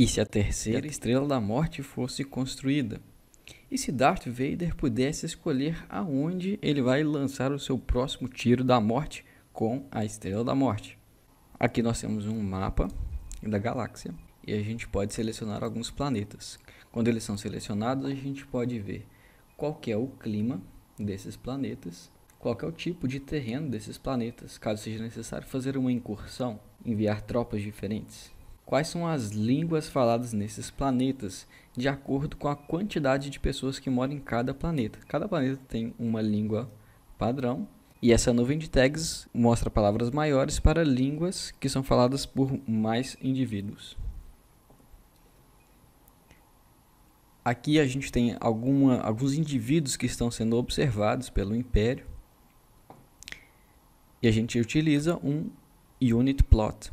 E se a terceira estrela da morte fosse construída? E se Darth Vader pudesse escolher aonde ele vai lançar o seu próximo tiro da morte com a estrela da morte? Aqui nós temos um mapa da galáxia e a gente pode selecionar alguns planetas. Quando eles são selecionados, a gente pode ver qual é o clima desses planetas, qual é o tipo de terreno desses planetas, caso seja necessário fazer uma incursão, enviar tropas diferentes quais são as línguas faladas nesses planetas, de acordo com a quantidade de pessoas que moram em cada planeta. Cada planeta tem uma língua padrão, e essa nuvem de tags mostra palavras maiores para línguas que são faladas por mais indivíduos. Aqui a gente tem alguma, alguns indivíduos que estão sendo observados pelo Império. E a gente utiliza um unit plot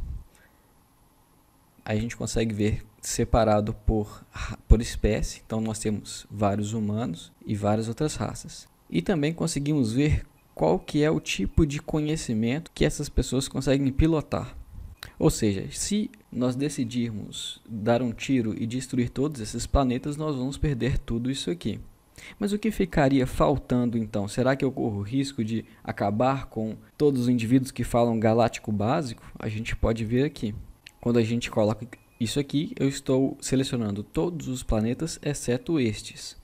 a gente consegue ver separado por, por espécie, então nós temos vários humanos e várias outras raças. E também conseguimos ver qual que é o tipo de conhecimento que essas pessoas conseguem pilotar. Ou seja, se nós decidirmos dar um tiro e destruir todos esses planetas, nós vamos perder tudo isso aqui. Mas o que ficaria faltando então? Será que eu corro o risco de acabar com todos os indivíduos que falam galáctico básico? A gente pode ver aqui. Quando a gente coloca isso aqui, eu estou selecionando todos os planetas exceto estes.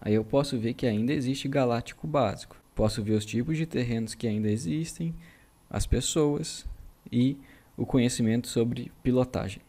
Aí eu posso ver que ainda existe galáctico básico. Posso ver os tipos de terrenos que ainda existem, as pessoas e o conhecimento sobre pilotagem.